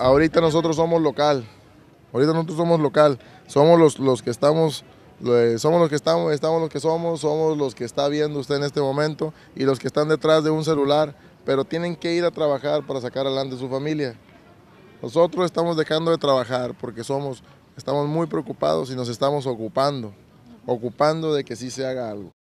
ahorita nosotros somos local. Ahorita nosotros somos local. Somos los, los que estamos, somos los que estamos, estamos los que somos, somos los que está viendo usted en este momento y los que están detrás de un celular, pero tienen que ir a trabajar para sacar adelante su familia. Nosotros estamos dejando de trabajar porque somos, estamos muy preocupados y nos estamos ocupando, ocupando de que sí se haga algo.